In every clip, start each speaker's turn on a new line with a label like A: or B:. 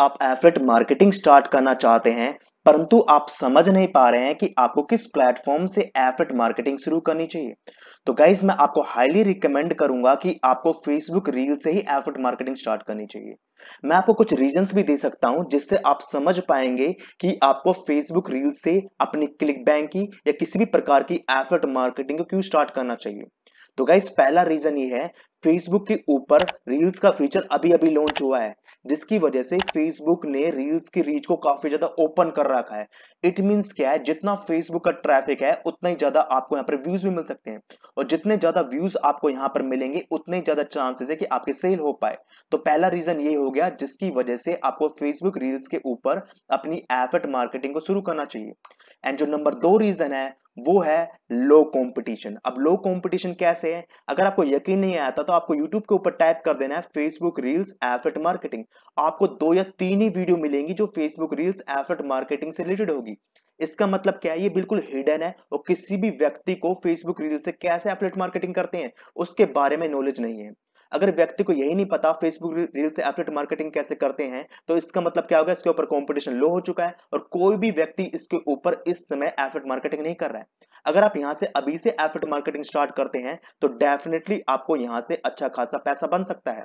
A: आप affiliate marketing start करना चाहते हैं परंतु आप समझ नहीं पा रहे हैं कि आपको किस प्लेटफॉर्म से एफिलेट मार्केटिंग शुरू करनी चाहिए तो गाइज मैं आपको हाईली रिकमेंड करूंगा कि आपको फेसबुक रील से ही एफिलेट मार्केटिंग स्टार्ट करनी चाहिए मैं आपको कुछ रीजंस भी दे सकता हूं जिससे आप समझ पाएंगे कि आपको फेसबुक रील से अपनी क्लिक बैंक की या किसी भी प्रकार की एफिलेट मार्केटिंग को क्यों स्टार्ट करना चाहिए तो गाइज पहला रीजन ये है फेसबुक के ऊपर रील्स का फीचर अभी अभी लॉन्च हुआ है जिसकी वजह से फेसबुक ने रील्स की रीच को काफी ज्यादा ओपन कर रखा है इट मीन्स क्या है जितना फेसबुक का ट्रैफिक है उतना ही ज्यादा आपको यहाँ पर व्यूज भी मिल सकते हैं और जितने ज्यादा व्यूज आपको यहाँ पर मिलेंगे उतने ज्यादा चांसेस है कि आपके सेल हो पाए तो पहला रीजन ये हो गया जिसकी वजह से आपको फेसबुक रील्स के ऊपर अपनी एफर्ट मार्केटिंग को शुरू करना चाहिए एंड जो नंबर दो रीजन है वो है लो कंपटीशन अब लो कंपटीशन कैसे है अगर आपको यकीन नहीं आता तो आपको यूट्यूब के ऊपर टाइप कर देना है फेसबुक रील्स एफर्ट मार्केटिंग आपको दो या तीन ही वीडियो मिलेंगी जो फेसबुक रील्स एफर्ट मार्केटिंग से रिलेटेड होगी इसका मतलब क्या है ये बिल्कुल हिडन है और किसी भी व्यक्ति को फेसबुक रील से कैसे एफलेट मार्केटिंग करते हैं उसके बारे में नॉलेज नहीं है अगर व्यक्ति को यही नहीं पता फेसबुक रील से एफलेट मार्केटिंग कैसे करते हैं तो इसका मतलब क्या होगा इसके ऊपर कॉम्पिटिशन लो हो चुका है और कोई भी व्यक्ति इसके ऊपर इस समय एफलेट मार्केटिंग नहीं कर रहा है अगर आप यहाँ से अभी से एफलेट मार्केटिंग स्टार्ट करते हैं तो डेफिनेटली आपको यहाँ से अच्छा खासा पैसा बन सकता है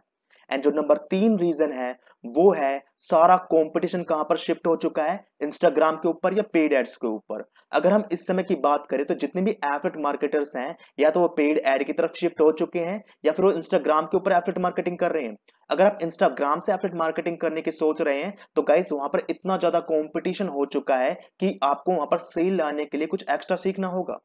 A: एंड जो नंबर तीन रीजन है वो है सारा कंपटीशन कहां पर शिफ्ट हो चुका है इंस्टाग्राम के ऊपर या पेड एड्स के ऊपर अगर हम इस समय की बात करें तो जितने भी एफिट मार्केटर्स हैं या तो वो पेड एड की तरफ शिफ्ट हो चुके हैं या फिर वो इंस्टाग्राम के ऊपर एफलेट मार्केटिंग कर रहे हैं अगर आप इंस्टाग्राम से एफलेट मार्केटिंग करने की सोच रहे हैं तो गाइस वहां पर इतना ज्यादा कॉम्पिटिशन हो चुका है कि आपको वहां पर सेल लाने के लिए कुछ एक्स्ट्रा सीखना होगा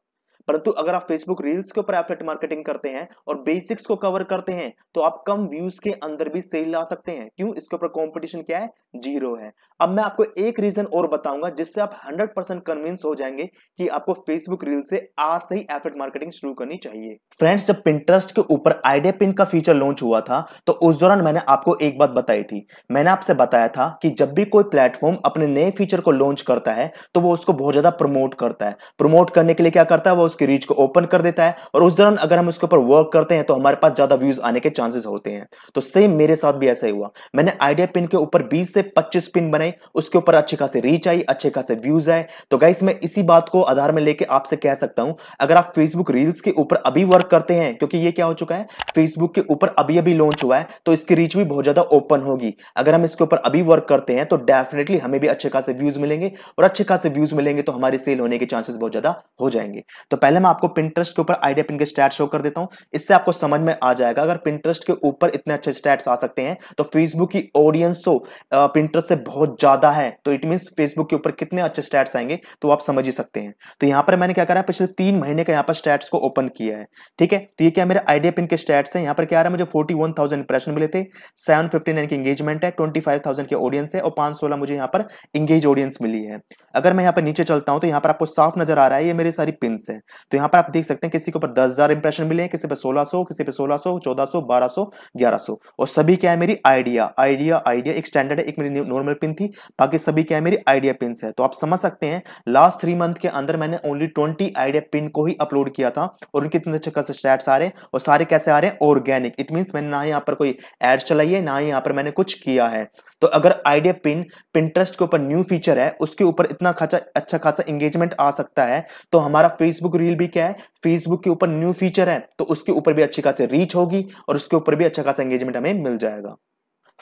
A: परंतु अगर आप फेसबुक रील्स के ऊपर एफलेट मार्केटिंग करते हैं और बेसिक्स को कवर करते हैं तो आप कम व्यूज के अंदर भी सेल ला सकते हैं क्यों इसके ऊपर कॉम्पिटिशन क्या है जीरो है अब मैं आपको एक रीजन और बताऊंगा जिससे आप हंड्रेड परसेंट कन्विंस हो जाएंगे कि आपको फेसबुक रील से आज से ही एफलेट मार्केटिंग शुरू करनी चाहिए फ्रेंड्स जब पिंटरेस्ट के ऊपर आइडिया पिन का फीचर लॉन्च हुआ था तो उस दौरान मैंने आपको एक बात बताई थी मैंने आपसे बताया था कि जब भी कोई प्लेटफॉर्म अपने नए फीचर को लॉन्च करता है तो वो उसको बहुत ज्यादा प्रमोट करता है प्रमोट करने के लिए क्या करता है वो उसकी रीच को ओपन कर देता है और उस दौरान अगर हम उसके ऊपर वर्क करते हैं तो हमारे पास ज्यादा व्यूज आने के चांसेस होते हैं तो सेम मेरे साथ भी ऐसा ही हुआ मैंने आइडिया पिन के ऊपर बीस से पच्चीस पिन बनाए उसके ऊपर अच्छे खासे रीच आई अच्छे खासे व्यूज आए तो गाइस मैं इसी बात को आधार में लेके आपसे कह सकता हूं अगर आप फेसबुक रील्स के ऊपर अभी वर्क करते हैं क्योंकि ये क्या हो चुका है फेसबुक के ऊपर अभी अभी लॉन्च हुआ है तो इसकी रीच भी बहुत ज्यादा ओपन होगी अगर हम इसके ऊपर अभी वर्क करते हैं तो डेफिनेटली हमें भी अच्छे खासे व्यूज मिलेंगे और अच्छे खासे व्यूज मिलेंगे तो हमारी सेल होने के चांसेस बहुत ज्यादा हो जाएंगे तो पहले मैं आपको पिंट्रस्ट के ऊपर आइडिया पिन के स्टैट शो कर देता हूँ इससे आपको समझ में आ जाएगा अगर पिंट्रस्ट के ऊपर इतने अच्छे स्टैट्स आ सकते हैं तो फेसबुक की ऑडियंस तो पिंट्रस्ट से बहुत ज्यादा है तो इट मीन फेसबुक के ऊपर कितने अच्छे स्टैट्स आएंगे तो आप समझ ही सकते हैं तो यहाँ पर मैंने क्या करा पिछले तीन महीने का यहाँ पर स्टैट्स को ओपन किया है ठीक है तो ये क्या मेरे आइडिया पिन के स्टैट्स है यहाँ पर क्या आ रहा है मुझे फोर्टी वन थाउजेंड इंप्रेशन मिले थे सेवन फिफ्टी नाइन की एंगेजमेंट है ट्वेंटी फाइव थाउजेंड ऑडियंस है और पांच सोलह मुझे यहाँ पर इंगेज ऑडियंस मिली है अगर मैं यहाँ पर नीचे चलता हूँ तो यहाँ पर आपको साफ नजर आ रहा है ये मेरी सारी पिन है तो यहां पर आप देख सकते हैं किसी के ऊपर दस हजार इंप्रेशन मिले किसी पे सोलह सो किसी पे सोलह सो चौदह सो बारह सो ग्यारह सो और सभी क्या है मेरी आइडिया आइडिया आइडिया एक स्टैंडर्ड है एक मेरी नॉर्मल पिन थी बाकी सभी क्या है मेरी आइडिया पिन है तो आप समझ सकते हैं लास्ट थ्री मंथ के अंदर मैंने ओनली ट्वेंटी आइडिया पिन को ही अपलोड किया था और उनके इतने अच्छे खास स्टैट्स आ रहे हैं और सारे कैसे आ रहे हैं ऑर्गेनिक इट मीन मैंने ना यहाँ पर कोई एड चलाई है ना ही यहाँ पर मैंने कुछ किया है तो अगर आइडिया पिन पिंट्रस्ट के ऊपर न्यू फीचर है उसके ऊपर इतना खाचा अच्छा खासा एंगेजमेंट आ सकता है तो हमारा फेसबुक रील भी क्या है फेसबुक के ऊपर न्यू फीचर है तो उसके ऊपर भी अच्छी खासी रीच होगी और उसके ऊपर भी अच्छा खासा एंगेजमेंट हमें मिल जाएगा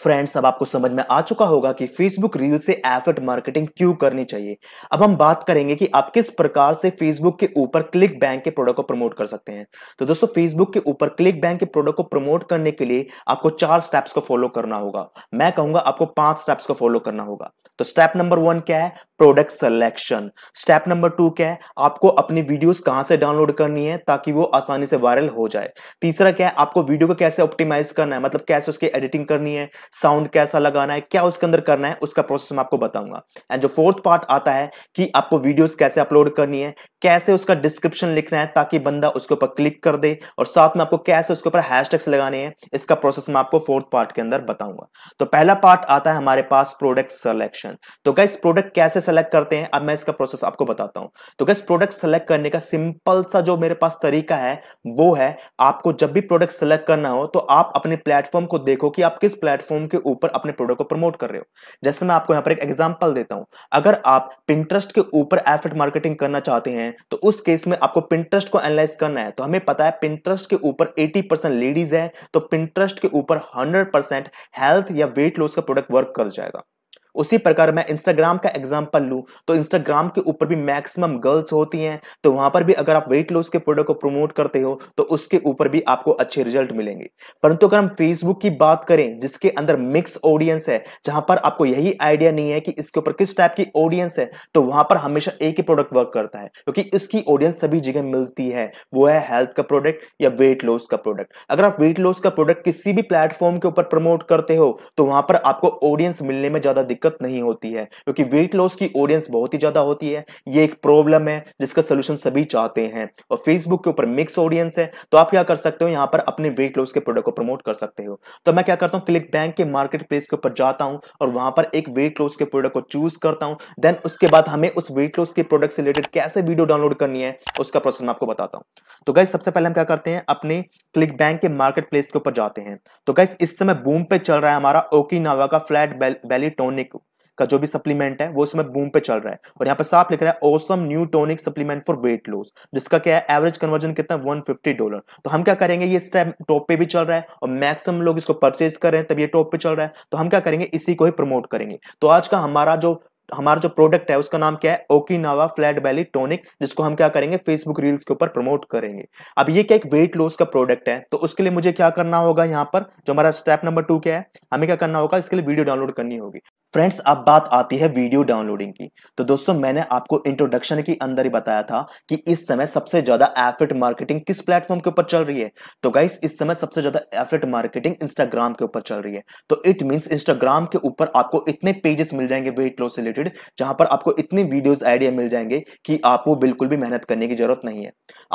A: फ्रेंड्स अब आपको समझ में आ चुका होगा कि फेसबुक रील से एफर्ट मार्केटिंग क्यों करनी चाहिए अब हम बात करेंगे कि आप किस प्रकार से फेसबुक के ऊपर क्लिक बैंक के प्रोडक्ट को प्रमोट कर सकते हैं तो दोस्तों फेसबुक के ऊपर क्लिक बैंक के प्रोडक्ट को प्रमोट करने के लिए आपको चार स्टेप्स को फॉलो करना होगा मैं कहूंगा आपको पांच स्टेप्स को फॉलो करना होगा तो स्टेप नंबर वन क्या है product selection step number two क्या है आपको अपनी वीडियोस कहां से डाउनलोड करनी है ताकि वो आसानी से वायरल हो जाए तीसरा क्या है आपको वीडियो को कैसे ऑप्टिमाइज करना है मतलब कैसे उसकी एडिटिंग करनी है साउंड कैसा लगाना है क्या उसके अंदर करना है उसका प्रोसेस मैं आपको बताऊंगा एंड जो फोर्थ पार्ट आता है कि आपको वीडियोस कैसे अपलोड करनी है कैसे उसका डिस्क्रिप्शन लिखना है ताकि बंदा उसके ऊपर क्लिक कर दे और साथ में आपको कैसे उसके ऊपर हैशटैग्स लगाने हैं इसका प्रोसेस मैं आपको फोर्थ पार्ट के अंदर बताऊंगा तो पहला पार्ट आता है हमारे पास प्रोडक्ट सिलेक्शन तो गैस प्रोडक्ट कैसे सेलेक्ट करते हैं अब मैं इसका प्रोसेस आपको बताता हूं तो गैस प्रोडक्ट सेलेक्ट करने का सिंपल सा जो मेरे पास तरीका है वो है आपको जब भी प्रोडक्ट सेलेक्ट करना हो तो आप अपने प्लेटफॉर्म को देखो कि आप किस प्लेटफॉर्म प्लेटफॉर्म के ऊपर अपने प्रोडक्ट को प्रमोट कर रहे हो जैसे मैं आपको यहाँ पर एक एग्जाम्पल देता हूँ अगर आप पिंट्रस्ट के ऊपर एफर्ट मार्केटिंग करना चाहते हैं तो उस केस में आपको पिंट्रस्ट को एनालाइज करना है तो हमें पता है पिंट्रस्ट के ऊपर एटी लेडीज है तो पिंट्रस्ट के ऊपर हंड्रेड हेल्थ या वेट लॉस का प्रोडक्ट वर्क कर जाएगा उसी प्रकार मैं इंस्टाग्राम का एग्जाम्पल लूँ तो इंस्टाग्राम के ऊपर भी मैक्सिमम गर्ल्स होती हैं तो वहाँ पर भी अगर आप वेट लॉस के प्रोडक्ट को प्रमोट करते हो तो उसके ऊपर भी आपको अच्छे रिजल्ट मिलेंगे परंतु अगर हम फेसबुक की बात करें जिसके अंदर मिक्स ऑडियंस है जहां पर आपको यही आइडिया नहीं है कि इसके ऊपर किस टाइप की ऑडियंस है तो वहां पर हमेशा एक ही प्रोडक्ट वर्क करता है क्योंकि इसकी ऑडियंस सभी जगह मिलती है वो है हेल्थ का प्रोडक्ट या वेट लॉस का प्रोडक्ट अगर आप वेट लॉस का प्रोडक्ट किसी भी प्लेटफॉर्म के ऊपर प्रमोट करते हो तो वहां पर आपको ऑडियंस मिलने में ज्यादा दिक्कत दिक्कत नहीं होती है क्योंकि वेट लॉस की ऑडियंस बहुत ही ज्यादा होती है ये एक प्रॉब्लम है जिसका सोल्यूशन सभी चाहते हैं और फेसबुक के ऊपर मिक्स ऑडियंस है तो आप क्या कर सकते हो यहाँ पर अपने वेट लॉस के प्रोडक्ट को प्रमोट कर सकते हो तो मैं क्या करता हूँ क्लिक बैंक के मार्केट प्लेस के ऊपर जाता हूँ और वहां पर एक वेट लॉस के प्रोडक्ट को चूज करता हूँ देन उसके बाद हमें उस वेट लॉस के प्रोडक्ट से रिलेटेड कैसे वीडियो डाउनलोड करनी है उसका प्रोसेस मैं आपको बताता हूँ तो गाइज सबसे पहले हम क्या करते हैं अपने क्लिक बैंक के मार्केट प्लेस के ऊपर जाते हैं तो गाइज इस समय बूम पे चल रहा है हमारा ओकिनावा का फ्लैट बेली टोनिक का जो भी सप्लीमेंट है वो समय बूम पे चल रहा है और यहाँ पे साफ लिख रहा है awesome new tonic supplement for weight loss जिसका क्या है एवरेज कन्वर्जन कितना वन फिफ्टी डॉलर तो हम क्या करेंगे ये स्टेप टॉप पे भी चल रहा है और मैक्सिमम लोग इसको परचेज कर रहे हैं तब ये टॉप पे चल रहा है तो हम क्या करेंगे इसी को ही प्रमोट करेंगे तो आज का हमारा जो हमारा जो प्रोडक्ट है उसका नाम क्या है ओकिनावा फ्लैट वैली टोनिक जिसको हम क्या करेंगे फेसबुक रील्स के ऊपर प्रमोट करेंगे अब ये क्या एक वेट लॉस का प्रोडक्ट है तो उसके लिए मुझे क्या करना होगा यहाँ पर जो हमारा स्टेप नंबर टू क्या है हमें क्या करना होगा इसके लिए वीडियो डाउनलोड करनी होगी फ्रेंड्स अब बात आती है वीडियो डाउनलोडिंग की तो दोस्तों मैंने आपको इंट्रोडक्शन के अंदर ही बताया था कि इस समय सबसे ज्यादा एफिट मार्केटिंग किस प्लेटफॉर्म के ऊपर चल रही है तो गाइस इस समय सबसे ज्यादा एफिट मार्केटिंग इंस्टाग्राम के ऊपर चल रही है तो इट मींस इंस्टाग्राम के ऊपर आपको इतने पेजेस मिल जाएंगे वेट लॉस रिलेटेड जहां पर आपको इतने वीडियोज आइडिया मिल जाएंगे कि आपको बिल्कुल भी मेहनत करने की जरूरत नहीं है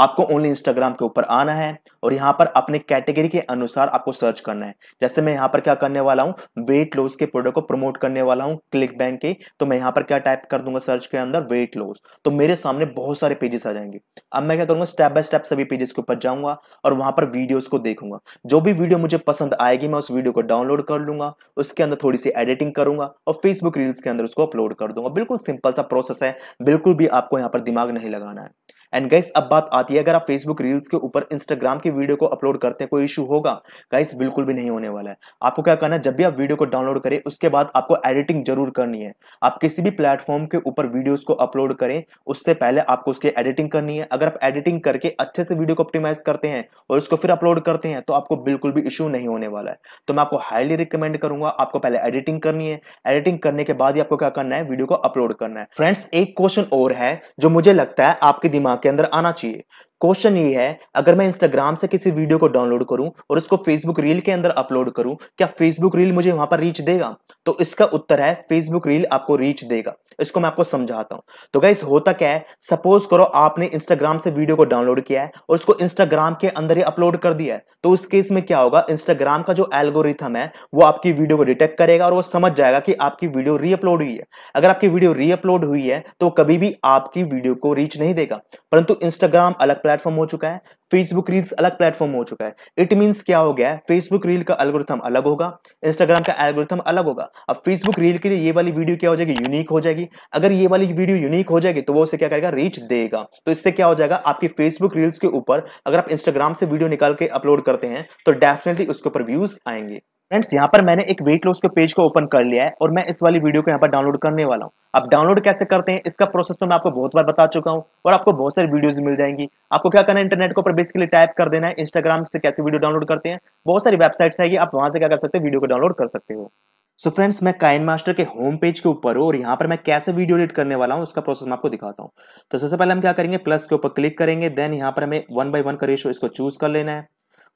A: आपको ओनली इंस्टाग्राम के ऊपर आना है और यहाँ पर अपने कैटेगरी के अनुसार आपको सर्च करना है जैसे मैं यहाँ पर क्या करने वाला हूँ वेट लॉस के प्रोडक्ट को प्रमोट करने वाला हूं क्लिक बैंक के तो मैं यहां पर क्या टाइप कर दूंगा सर्च के अंदर वेट लॉस तो मेरे सामने बहुत सारे पेजेस आ जाएंगे अब मैं क्या करूंगा स्टेप बाय स्टेप सभी पेजेस के ऊपर जाऊंगा और वहां पर वीडियोस को देखूंगा जो भी वीडियो मुझे पसंद आएगी मैं उस वीडियो को डाउनलोड कर लूंगा उसके अंदर थोड़ी सी एडिटिंग करूंगा और फेसबुक रील्स के अंदर उसको अपलोड कर दूंगा बिल्कुल सिंपल सा प्रोसेस है बिल्कुल भी आपको यहाँ पर दिमाग नहीं लगाना है एंड गाइस अब बात आती है अगर आप फेसबुक रील्स के ऊपर इंस्टाग्राम की वीडियो को अपलोड करते हैं कोई इशू होगा गाइस बिल्कुल भी नहीं होने वाला है आपको क्या करना है जब भी आप वीडियो को डाउनलोड करें उसके बाद आपको एडिटिंग जरूर करनी है आप किसी भी प्लेटफॉर्म के ऊपर वीडियो को अपलोड करें उससे पहले आपको उसकी एडिटिंग करनी है अगर आप एडिटिंग करके अच्छे से वीडियो को ऑप्टिमाइज करते हैं और उसको फिर अपलोड करते हैं तो आपको बिल्कुल भी इशू नहीं होने वाला है तो मैं आपको हाईली रिकमेंड करूंगा आपको पहले एडिटिंग करनी है एडिटिंग करने के बाद ही आपको क्या करना है वीडियो को अपलोड करना है फ्रेंड्स एक क्वेश्चन और है जो मुझे लगता है आपके दिमाग के अंदर आना चाहिए क्वेश्चन ये है अगर मैं इंस्टाग्राम से किसी वीडियो को डाउनलोड करूं और उसको फेसबुक रील के अंदर अपलोड करूं क्या फेसबुक रील मुझे वहां पर रीच देगा तो इसका उत्तर है फेसबुक रील आपको रीच देगा इसको मैं आपको समझाता हूं तो गाइस होता क्या है सपोज करो आपने इंस्टाग्राम से वीडियो को डाउनलोड किया है और उसको इंस्टाग्राम के अंदर ही अपलोड कर दिया है तो उस केस में क्या होगा इंस्टाग्राम का जो एल्गोरिथम है वो आपकी वीडियो को डिटेक्ट करेगा और वो समझ जाएगा कि आपकी वीडियो रीअपलोड हुई है अगर आपकी वीडियो रीअपलोड हुई है तो कभी भी आपकी वीडियो को रीच नहीं देगा परंतु इंस्टाग्राम अलग प्लेटफॉर्म हो चुका है फेसबुक रील्स अलग प्लेटफॉर्म हो चुका है इट मीन्स क्या हो गया है फेसबुक रील का एल्गोरिथम अलग होगा इंस्टाग्राम का एल्गोरिथम अलग होगा अब फेसबुक रील के लिए ये वाली वीडियो क्या हो जाएगी यूनिक हो जाएगी अगर ये वाली वीडियो यूनिक हो जाएगी तो वो उसे क्या करेगा रीच देगा तो इससे क्या हो जाएगा आपकी फेसबुक रील्स के ऊपर अगर आप इंस्टाग्राम से वीडियो निकाल के अपलोड करते हैं तो डेफिनेटली उसके ऊपर व्यूज आएंगे फ्रेंड्स यहाँ पर मैंने एक वेट लॉस के पेज को ओपन कर लिया है और मैं इस वाली वीडियो को यहाँ पर डाउनलोड करने वाला हूँ आप डाउनलोड कैसे करते हैं इसका प्रोसेस तो मैं आपको बहुत बार बता चुका हूँ और आपको बहुत सारी वीडियोस मिल जाएंगी आपको क्या करना है इंटरनेट को बेसिकली टाइप कर देना है इंस्टाग्राम से कैसे वीडियो डाउनलोड करते हैं बहुत सारी वेबसाइट्स है आप वहां से क्या कर सकते हैं वीडियो को डाउनलोड कर सकते हो सो so फ्रेंड्स मैं काइन मास्टर के होम पेज के ऊपर हूँ और यहाँ पर मैं कैसे वीडियो एडिट करने वाला हूँ उसका प्रोसेस मैं आपको दिखाता हूँ तो सबसे पहले हम क्या करेंगे प्लस के ऊपर क्लिक करेंगे देन यहाँ पर हमें वन बाई वन का रेशो इसको चूज कर लेना है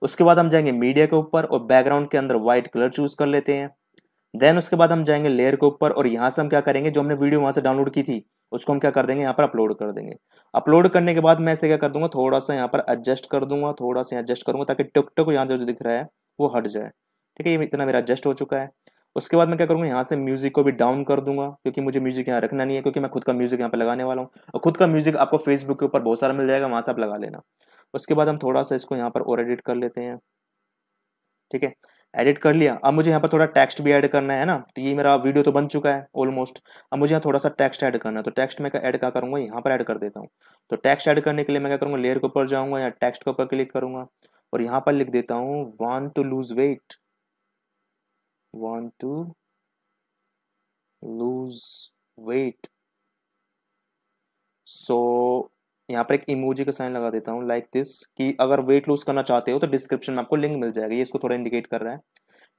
A: उसके बाद हम जाएंगे मीडिया के ऊपर और बैकग्राउंड के अंदर व्हाइट कलर चूज कर लेते हैं देन उसके बाद हम जाएंगे लेयर के ऊपर और यहाँ से हम क्या करेंगे जो हमने वीडियो वहां से डाउनलोड की थी उसको हम क्या कर देंगे यहाँ पर अपलोड कर देंगे अपलोड करने के बाद मैं इसे क्या कर दूंगा थोड़ा सा यहाँ पर एडजस्ट कर दूंगा थोड़ा सा एडजस्ट करूंगा ताकि टुक यहाँ जो दिख रहा है वो हट जाए ठीक है ये इतना मेरा एडजस्ट हो चुका है उसके बाद मैं क्या करूँगा यहाँ से म्यूजिक को भी डाउन कर दूंगा क्योंकि मुझे म्यूजिक यहाँ रखना नहीं है क्योंकि मैं खुद का म्यूजिक यहाँ पे लगाने वाला हूँ और खुद का म्यूजिक आपको फेसबुक के ऊपर बहुत सारा मिल जाएगा वहां से आप लगा लेना उसके बाद हम थोड़ा सा इसको यहाँ पर और एडिट कर लेते हैं ठीक है एडिट कर लिया अब मुझे यहाँ पर थोड़ा टेक्स्ट भी ऐड करना है ना तो ये मेरा वीडियो तो बन चुका है ऑलमोस्ट अब मुझे यहाँ थोड़ा सा टेक्स्ट ऐड करना है तो टेक्स्ट मैं ऐड क्या करूँगा यहाँ पर ऐड कर देता हूँ तो टेक्स्ट ऐड करने के लिए मैं क्या करूँगा लेयर के ऊपर जाऊँगा या टेक्स्ट के ऊपर क्लिक करूँगा और यहाँ पर लिख देता हूँ want to lose weight want to lose weight so यहाँ पर एक इमोजी का साइन लगा देता हूँ लाइक दिस कि अगर वेट लूज करना चाहते हो तो डिस्क्रिप्शन में आपको लिंक मिल जाएगा ये इसको थोड़ा इंडिकेट कर रहा है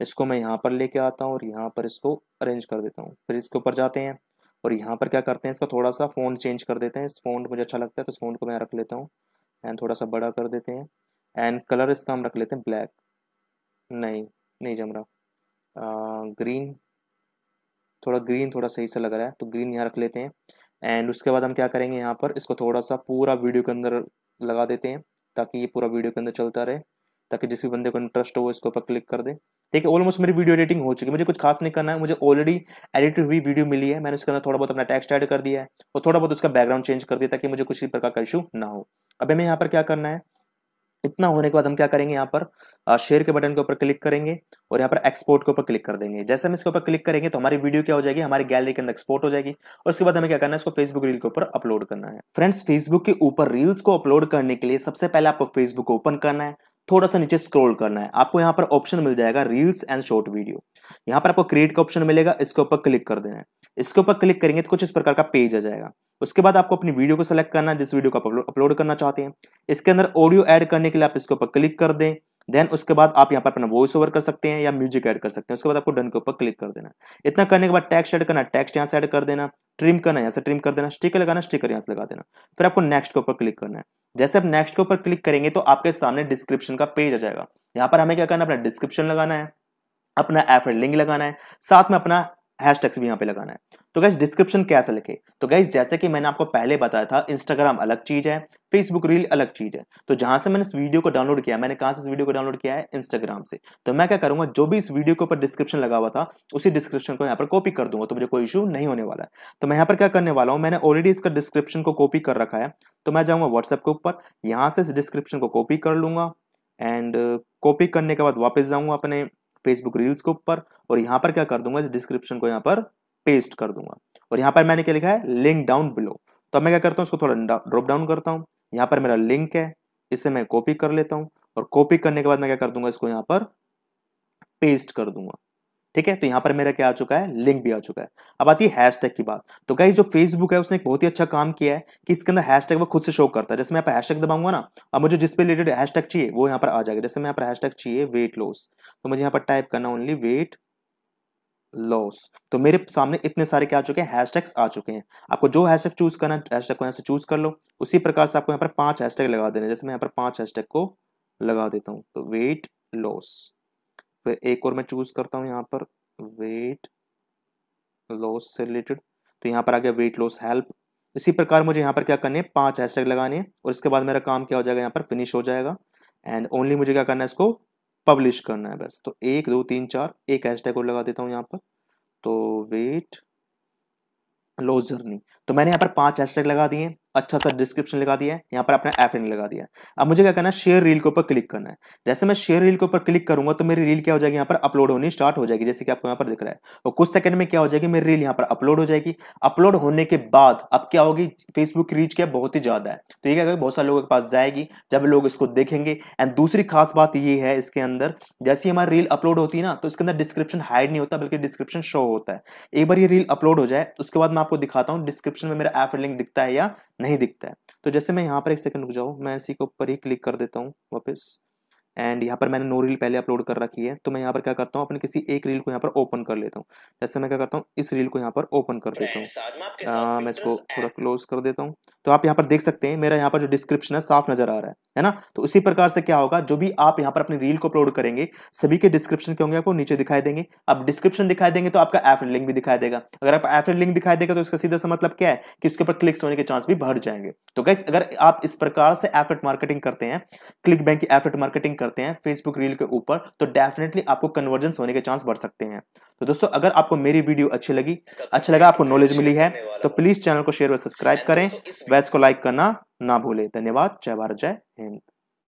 A: इसको मैं यहाँ पर लेके आता हूँ और यहाँ पर इसको अरेंज कर देता हूँ फिर इसके ऊपर जाते हैं और यहाँ पर क्या करते हैं इसका थोड़ा सा फ़ोन चेंज कर देते हैं इस फ़ोन मुझे अच्छा लगता है तो इस फ़ोन को मैं रख लेता हूँ एंड थोड़ा सा बड़ा कर देते हैं एंड कलर इसका हम रख लेते हैं ब्लैक नहीं नहीं जम रहा ग्रीन थोड़ा ग्रीन थोड़ा सही से लग रहा है तो ग्रीन यहाँ रख लेते हैं एंड उसके बाद हम क्या करेंगे यहाँ पर इसको थोड़ा सा पूरा वीडियो के अंदर लगा देते हैं ताकि ये पूरा वीडियो के अंदर चलता रहे ताकि जिस भी बंदे को इंटरेस्ट हो इसके ऊपर क्लिक कर दे ठीक है ऑलमोस्ट मेरी वीडियो एडिटिंग हो चुकी है मुझे कुछ खास नहीं करना है मुझे ऑलरेडी एडिट हुई वीडियो मिली है मैंने उसके अंदर थोड़ा बहुत अपना टेक्स्ट ऐड कर दिया है और थोड़ा बहुत उसका बैकग्राउंड चेंज कर दिया ताकि मुझे किसी प्रकार का इशू ना हो अब हमें यहाँ पर क्या करना है इतना होने के बाद हम क्या करेंगे यहाँ पर शेयर के बटन के ऊपर क्लिक करेंगे और यहाँ पर एक्सपोर्ट के ऊपर क्लिक कर देंगे जैसे हम इसके ऊपर क्लिक करेंगे तो हमारी वीडियो क्या हो जाएगी हमारी गैलरी के अंदर एक्सपोर्ट हो जाएगी और उसके बाद हमें क्या करना है इसको फेसबुक रील के ऊपर अपलोड करना है फ्रेंड्स फेसबुक के ऊपर रील्स को अपलोड करने के लिए सबसे पहले आपको फेसबुक ओपन करना है थोड़ा सा नीचे स्क्रॉल करना है आपको यहाँ पर ऑप्शन मिल जाएगा रील्स एंड शॉर्ट वीडियो यहाँ पर आपको क्रिएट का ऑप्शन मिलेगा इसके ऊपर क्लिक कर देना है इसके ऊपर क्लिक करेंगे तो कुछ इस प्रकार का पेज आ जाएगा उसके बाद आपको अपनी वीडियो को सिलेक्ट करना है जिस वीडियो को आप अपलोड करना चाहते हैं इसके अंदर ऑडियो एड करने के लिए आप इसके ऊपर क्लिक कर दें देन उसके बाद आप यहाँ पर अपना वॉइस ओवर कर सकते हैं या म्यूजिक ऐड कर सकते हैं उसके बाद आपको डन के ऊपर क्लिक कर देना इतना करने के बाद टैक्स ऐड करना टैक्स यहाँ से ऐड कर देना ट्रिम करना है यहाँ से ट्रिम कर देना स्टिकर लगाना स्टिकर यहाँ से लगा देना फिर आपको नेक्स्ट के ऊपर क्लिक करना है जैसे आप नेक्स्ट के ऊपर क्लिक करेंगे तो आपके सामने डिस्क्रिप्शन का पेज आ जाएगा यहाँ पर हमें क्या करना है अपना डिस्क्रिप्शन लगाना है अपना एफ लिंक लगाना है साथ में अपना हैश भी यहाँ पे लगाना है तो गैस डिस्क्रिप्शन कैसे लिखे तो गैस जैसे कि मैंने आपको पहले बताया था इंस्टाग्राम अलग चीज है फेसबुक रील अलग चीज है तो जहां से मैंने इस वीडियो को डाउनलोड किया मैंने कहां से इस वीडियो को डाउनलोड किया है इंस्टाग्राम से तो मैं क्या करूंगा जो भी इस वीडियो के ऊपर डिस्क्रिप्शन लगा हुआ था उसी डिस्क्रिप्शन को यहाँ पर कॉपी कर दूंगा तो मुझे कोई इशू नहीं होने वाला है तो मैं यहाँ पर क्या करने वाला हूँ मैंने ऑलरेडी इसका डिस्क्रिप्शन को कॉपी कर रखा है तो मैं जाऊँगा व्हाट्सएप के ऊपर यहाँ से इस डिस्क्रिप्शन को कॉपी कर लूंगा एंड कॉपी करने के बाद वापस जाऊंगा अपने फेसबुक रील्स के ऊपर और यहाँ पर क्या कर दूंगा इस डिस्क्रिप्शन को यहाँ पर पेस्ट कर दूंगा और यहाँ पर मैंने क्या लिखा है लिंक डाउन बिलो तो मैं क्या करता हूँ इसको थोड़ा ड्रॉप डाउन करता हूँ यहाँ पर मेरा लिंक है इसे मैं कॉपी कर लेता हूँ और कॉपी करने के बाद मैं क्या कर दूंगा इसको यहाँ पर पेस्ट कर दूंगा ठीक है तो यहाँ पर मेरा क्या आ चुका है लिंक भी आ चुका है अब आती है हैशटैग की बात तो गाइज जो फेसबुक है उसने एक बहुत ही अच्छा काम किया है कि इसके अंदर हैशटैग वो खुद से शो करता है जैसे मैं यहाँ पर हैशटैग दबाऊंगा ना अब मुझे जिस पे रिलेटेड हैशटैग चाहिए वो यहाँ पर आ जाएगा जैसे मैं यहाँ पर हैशटैग चाहिए वेट लॉस तो मुझे यहाँ पर टाइप करना ओनली वेट लॉस तो मेरे सामने इतने सारे क्या आ चुके हैं हैशटैग्स आ चुके हैं आपको जो हैशटैग चूज करना है हैशटैग को यहाँ से चूज कर लो उसी प्रकार से आपको यहाँ पर पांच हैशटैग लगा देने जैसे मैं यहाँ पर पांच हैशटैग को लगा देता हूँ तो वेट लॉस फिर एक और मैं चूज करता हूँ यहाँ पर वेट लॉस से रिलेटेड तो यहाँ पर आ गया वेट लॉस हेल्प इसी प्रकार मुझे यहाँ पर क्या करने पांच हैशटैग लगाने हैं और इसके बाद मेरा काम क्या हो जाएगा यहाँ पर फिनिश हो जाएगा एंड ओनली मुझे क्या करना है इसको पब्लिश करना है बस तो एक दो तीन चार एक हैश टैग और लगा देता हूँ यहाँ पर तो वेट लॉस जर्नी तो मैंने यहाँ पर पांच टैग लगा दिए अच्छा सा डिस्क्रिप्शन लगा दिया है यहाँ पर आपने एफ एन लगा दिया अब मुझे क्या करना है शेयर रील के ऊपर क्लिक करना है जैसे मैं शेयर रील के ऊपर क्लिक करूंगा तो मेरी रील क्या हो जाएगी यहाँ पर अपलोड होनी स्टार्ट हो जाएगी जैसे कि आपको यहाँ पर दिख रहा है और कुछ सेकंड में क्या हो जाएगी मेरी रील यहाँ पर अपलोड हो जाएगी अपलोड होने के बाद अब क्या होगी फेसबुक की रीच क्या बहुत ही ज़्यादा है तो ये क्या करेगा बहुत सारे लोगों के पास जाएगी जब लोग इसको देखेंगे एंड दूसरी खास बात ये है इसके अंदर जैसे ही हमारी रील अपलोड होती है ना तो इसके अंदर डिस्क्रिप्शन हाइड नहीं होता बल्कि डिस्क्रिप्शन शो होता है एक बार ये रील अपलोड हो जाए उसके बाद मैं आपको दिखाता हूँ डिस्क्रिप्शन में मेरा एफ लिंक दिखता है या नहीं दिखता है तो जैसे मैं यहाँ पर एक सेकंड रुक जाऊँ मैं इसी के ऊपर ही क्लिक कर देता हूँ वापस एंड यहाँ पर मैंने नो रील पहले अपलोड कर रखी है तो मैं यहाँ पर क्या करता हूँ अपने किसी एक रील को यहाँ पर ओपन कर लेता हूँ जैसे मैं क्या करता हूँ इस रील को यहाँ पर ओपन कर देता हूँ मैं इसको थोड़ा क्लोज कर देता हूँ तो आप यहाँ पर देख सकते हैं मेरा यहाँ पर जो डिस्क्रिप्शन है साफ नजर आ रहा है है ना तो उसी प्रकार से क्या होगा जो भी आप यहाँ पर अपनी रील को अपलोड करेंगे सभी के डिस्क्रिप्शन के होंगे आपको नीचे दिखाई देंगे आप डिस्क्रिप्शन दिखाई देंगे तो आपका एफ लिंक भी दिखाई देगा अगर आप एफ लिंक दिखाई देगा तो इसका सीधा सा मतलब क्या है कि उसके ऊपर क्लिक्स होने के चांस भी बढ़ जाएंगे तो गैस अगर आप इस प्रकार से एफरेट मार्केटिंग करते हैं क्लिक बैंक की एफरेट मार्केटिंग करते हैं फेसबुक रील के ऊपर तो डेफिनेटली आपको कन्वर्जेंस होने के चांस बढ़ सकते हैं तो दोस्तों अगर आपको मेरी वीडियो अच्छी लगी अच्छा लगा आपको नॉलेज मिली है तो प्लीज चैनल को शेयर और सब्सक्राइब करें वैस को लाइक करना ना भूले धन्यवाद जय भारत जय हिंद